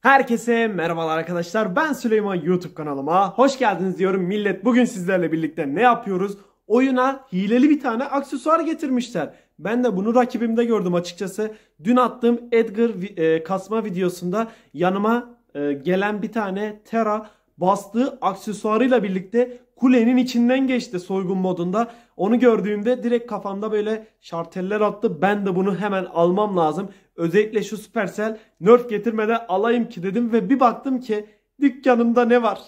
Herkese merhabalar arkadaşlar. Ben Süleyman YouTube kanalıma. Hoş geldiniz diyorum. Millet bugün sizlerle birlikte ne yapıyoruz? Oyuna hileli bir tane aksesuar getirmişler. Ben de bunu rakibimde gördüm açıkçası. Dün attığım Edgar e, kasma videosunda yanıma e, gelen bir tane Terra bastığı aksesuarıyla birlikte kulenin içinden geçti soygun modunda. Onu gördüğümde direkt kafamda böyle şarteller attı. Ben de bunu hemen almam lazım. Özellikle şu Supercell nerf getirmeden alayım ki dedim ve bir baktım ki dükkanımda ne var?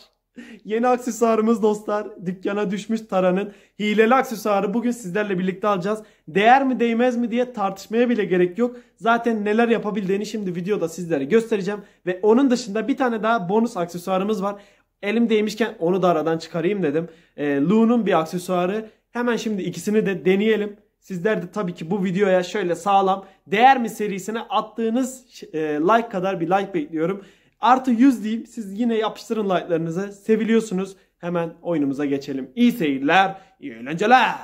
Yeni aksesuarımız dostlar dükkana düşmüş Tara'nın hileli aksesuarı bugün sizlerle birlikte alacağız. Değer mi değmez mi diye tartışmaya bile gerek yok. Zaten neler yapabildiğini şimdi videoda sizlere göstereceğim. Ve onun dışında bir tane daha bonus aksesuarımız var. Elim değmişken onu da aradan çıkarayım dedim. E, Lu'nun bir aksesuarı. Hemen şimdi ikisini de deneyelim. Sizler de tabii ki bu videoya şöyle sağlam değer mi serisine attığınız e, like kadar bir like bekliyorum. Artı 100 diyeyim. Siz yine yapıştırın like'larınızı. Seviliyorsunuz. Hemen oyunumuza geçelim. İyi seyirler, iyi eğlenceler.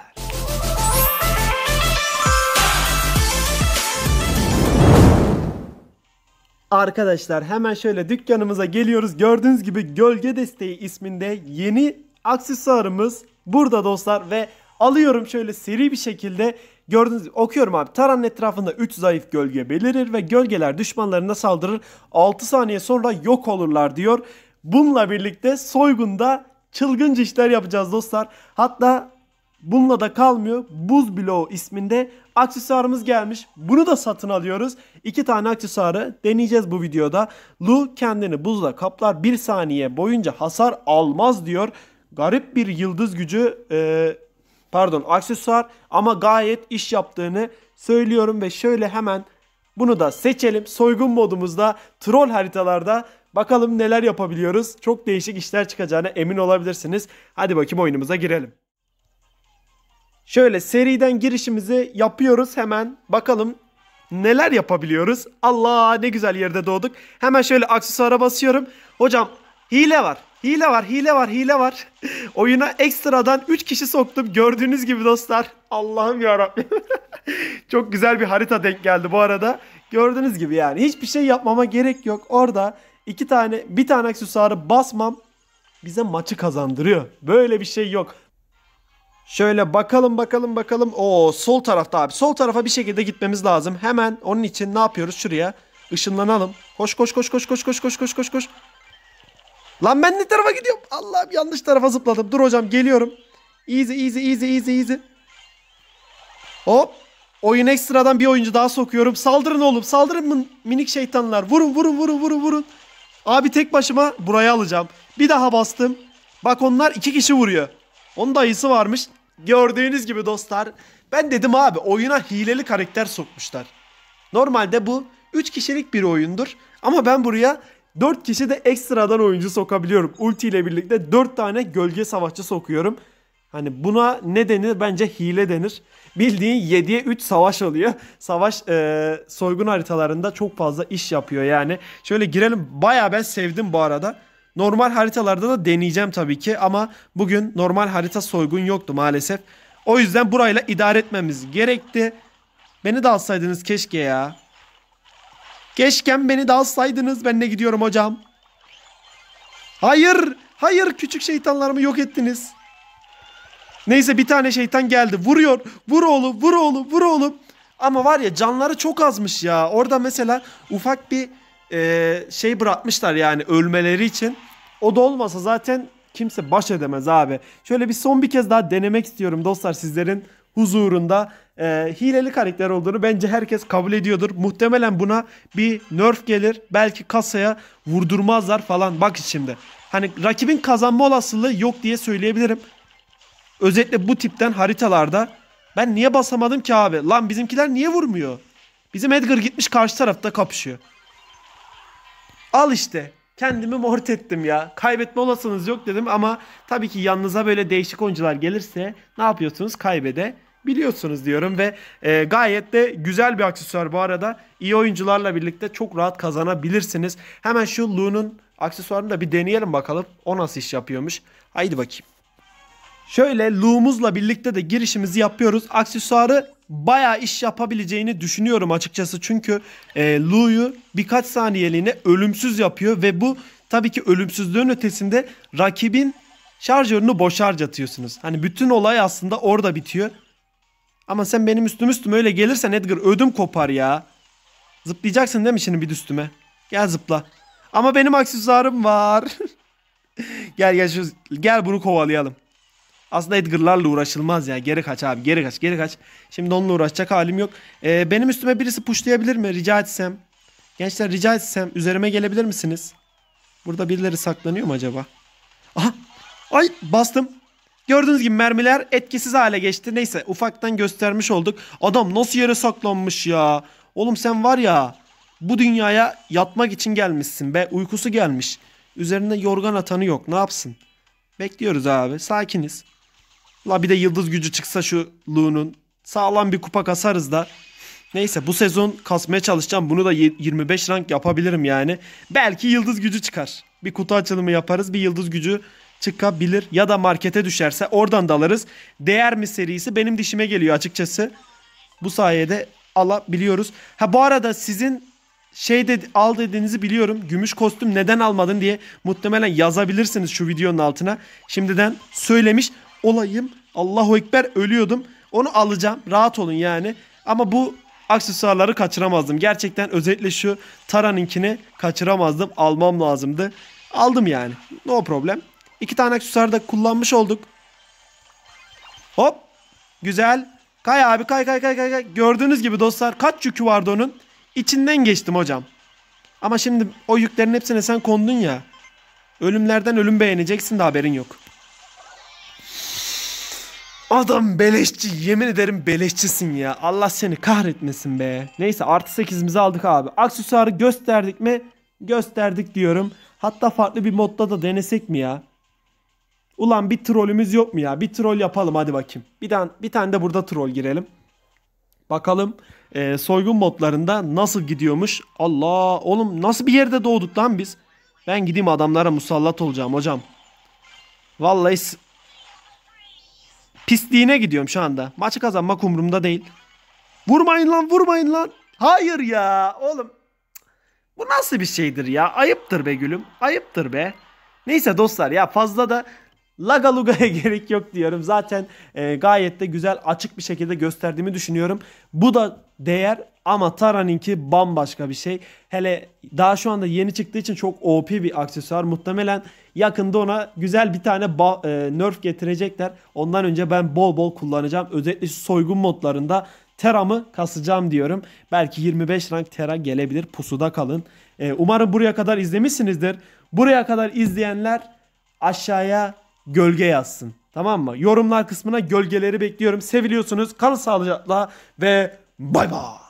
Arkadaşlar hemen şöyle dükkanımıza geliyoruz. Gördüğünüz gibi gölge desteği isminde yeni aksesuarımız burada dostlar ve alıyorum şöyle seri bir şekilde Gördüğünüz gibi okuyorum abi. Taranın etrafında 3 zayıf gölge belirir ve gölgeler düşmanlarına saldırır. 6 saniye sonra yok olurlar diyor. Bununla birlikte soygunda çılgınca işler yapacağız dostlar. Hatta Bununla da kalmıyor. Buz bloğu isminde aksesuarımız gelmiş. Bunu da satın alıyoruz. İki tane aksesuarı deneyeceğiz bu videoda. Lu kendini buzla kaplar. Bir saniye boyunca hasar almaz diyor. Garip bir yıldız gücü e, pardon aksesuar ama gayet iş yaptığını söylüyorum ve şöyle hemen bunu da seçelim. Soygun modumuzda troll haritalarda bakalım neler yapabiliyoruz. Çok değişik işler çıkacağına emin olabilirsiniz. Hadi bakayım oyunumuza girelim. Şöyle seriden girişimizi yapıyoruz hemen. Bakalım neler yapabiliyoruz. Allah ne güzel yerde doğduk. Hemen şöyle aksesuara basıyorum. Hocam hile var. Hile var, hile var, hile var. Oyuna ekstradan 3 kişi soktum. Gördüğünüz gibi dostlar. Allah'ım ya Rabbim. Çok güzel bir harita denk geldi bu arada. Gördüğünüz gibi yani hiçbir şey yapmama gerek yok. Orada iki tane bir tane aksesuarı basmam bize maçı kazandırıyor. Böyle bir şey yok. Şöyle bakalım bakalım bakalım. O sol tarafta abi. Sol tarafa bir şekilde gitmemiz lazım. Hemen onun için ne yapıyoruz şuraya? Işınlanalım. Koş koş koş koş koş koş koş koş koş koş. Lan ben ne tarafa gidiyorum? Allah'ım yanlış tarafa zıpladım. Dur hocam geliyorum. Easy easy easy easy easy. Hop. Oyun ekstradan bir oyuncu daha sokuyorum. Saldırın oğlum saldırın minik şeytanlar. Vurun vurun vurun vurun vurun. Abi tek başıma buraya alacağım. Bir daha bastım. Bak onlar iki kişi vuruyor. Onun dayısı varmış. Gördüğünüz gibi dostlar ben dedim abi oyuna hileli karakter sokmuşlar. Normalde bu 3 kişilik bir oyundur ama ben buraya 4 kişi de ekstradan oyuncu sokabiliyorum. Ulti ile birlikte 4 tane gölge savaşçı sokuyorum. Hani buna ne denir? Bence hile denir. Bildiğin 7'ye 3 savaş oluyor. Savaş e, soygun haritalarında çok fazla iş yapıyor yani. Şöyle girelim. Baya ben sevdim bu arada. Normal haritalarda da deneyeceğim tabii ki ama bugün normal harita soygun yoktu maalesef. O yüzden burayla idare etmemiz gerekti. Beni de alsaydınız keşke ya. Keşken beni de alsaydınız. Ben de gidiyorum hocam. Hayır. Hayır küçük şeytanlarımı yok ettiniz. Neyse bir tane şeytan geldi. Vuruyor. Vur oğlu, vur oğlu, vur oğlu. Ama var ya canları çok azmış ya. Orada mesela ufak bir e, şey bırakmışlar yani ölmeleri için. O da olmasa zaten kimse baş edemez abi. Şöyle bir son bir kez daha denemek istiyorum dostlar sizlerin huzurunda. E, hileli karakter olduğunu bence herkes kabul ediyordur. Muhtemelen buna bir nerf gelir. Belki kasaya vurdurmazlar falan. Bak şimdi. Hani rakibin kazanma olasılığı yok diye söyleyebilirim. Özetle bu tipten haritalarda ben niye basamadım ki abi? Lan bizimkiler niye vurmuyor? Bizim Edgar gitmiş karşı tarafta kapışıyor. Al işte. Kendimi mort ettim ya. Kaybetme olasınız yok dedim ama tabii ki yanınıza böyle değişik oyuncular gelirse ne yapıyorsunuz? Kaybede biliyorsunuz diyorum ve e, gayet de güzel bir aksesuar bu arada. İyi oyuncularla birlikte çok rahat kazanabilirsiniz. Hemen şu Lu'nun aksesuarını da bir deneyelim bakalım. O nasıl iş yapıyormuş. Haydi bakayım. Şöyle Lu'muzla birlikte de girişimizi yapıyoruz. Aksesuarı bayağı iş yapabileceğini düşünüyorum açıkçası. Çünkü e, Lu'yu birkaç saniyeliğine ölümsüz yapıyor ve bu tabii ki ölümsüzlüğün ötesinde rakibin şarjörünü boş harcatıyorsunuz. Hani bütün olay aslında orada bitiyor. Ama sen benim üstüm üstüm öyle gelirsen Edgar ödüm kopar ya. Zıplayacaksın değil mi şimdi bir üstüme? Gel zıpla. Ama benim aksesuarım var. gel gel şu, gel bunu kovalayalım. Aslında Edgar'larla uğraşılmaz ya. Geri kaç abi geri kaç geri kaç. Şimdi onunla uğraşacak halim yok. Ee, benim üstüme birisi puşlayabilir mi rica etsem? Gençler rica etsem üzerime gelebilir misiniz? Burada birileri saklanıyor mu acaba? Aha! Ay bastım. Gördüğünüz gibi mermiler etkisiz hale geçti. Neyse ufaktan göstermiş olduk. Adam nasıl yere saklanmış ya? Oğlum sen var ya bu dünyaya yatmak için gelmişsin be. Uykusu gelmiş. Üzerinde yorgan atanı yok. Ne yapsın? Bekliyoruz abi. Sakiniz. La bir de yıldız gücü çıksa şu Lu'nun. Sağlam bir kupa kasarız da. Neyse bu sezon kasmaya çalışacağım. Bunu da 25 rank yapabilirim yani. Belki yıldız gücü çıkar. Bir kutu açılımı yaparız. Bir yıldız gücü çıkabilir. Ya da markete düşerse oradan da alırız. Değer mi serisi benim dişime geliyor açıkçası. Bu sayede alabiliyoruz. Ha bu arada sizin şey dedi, al dediğinizi biliyorum. Gümüş kostüm neden almadın diye muhtemelen yazabilirsiniz şu videonun altına. Şimdiden söylemiş olayım. Allahu Ekber ölüyordum. Onu alacağım. Rahat olun yani. Ama bu aksesuarları kaçıramazdım. Gerçekten özetle şu Tara'nınkini kaçıramazdım. Almam lazımdı. Aldım yani. No problem. İki tane aksesuar da kullanmış olduk. Hop. Güzel. Kay abi kay kay kay kay. Gördüğünüz gibi dostlar kaç yükü vardı onun? İçinden geçtim hocam. Ama şimdi o yüklerin hepsine sen kondun ya. Ölümlerden ölüm beğeneceksin de haberin yok. Adam beleşçi yemin ederim beleşçisin ya Allah seni kahretmesin be Neyse artı 8'imizi aldık abi Aksesuarı gösterdik mi gösterdik diyorum Hatta farklı bir modda da denesek mi ya Ulan bir trollümüz yok mu ya bir troll yapalım hadi bakayım Bir, tane, bir tane de burada troll girelim Bakalım e, soygun modlarında nasıl gidiyormuş Allah oğlum nasıl bir yerde doğduk lan biz Ben gideyim adamlara musallat olacağım hocam Vallahi pisliğine gidiyorum şu anda. Maçı kazanmak umurumda değil. Vurmayın lan vurmayın lan. Hayır ya oğlum. Bu nasıl bir şeydir ya? Ayıptır be gülüm. Ayıptır be. Neyse dostlar ya fazla da lagalugaya gerek yok diyorum. Zaten e, gayet de güzel açık bir şekilde gösterdiğimi düşünüyorum. Bu da değer ama Tara'ninki bambaşka bir şey. Hele daha şu anda yeni çıktığı için çok OP bir aksesuar. Muhtemelen yakında ona güzel bir tane e, nerf getirecekler. Ondan önce ben bol bol kullanacağım. Özellikle soygun modlarında Tera'mı kasacağım diyorum. Belki 25 rank Tera gelebilir. Pusuda kalın. E, umarım buraya kadar izlemişsinizdir. Buraya kadar izleyenler aşağıya gölge yazsın. Tamam mı? Yorumlar kısmına gölgeleri bekliyorum. Seviliyorsunuz. Kalın sağlıcakla ve bay bay.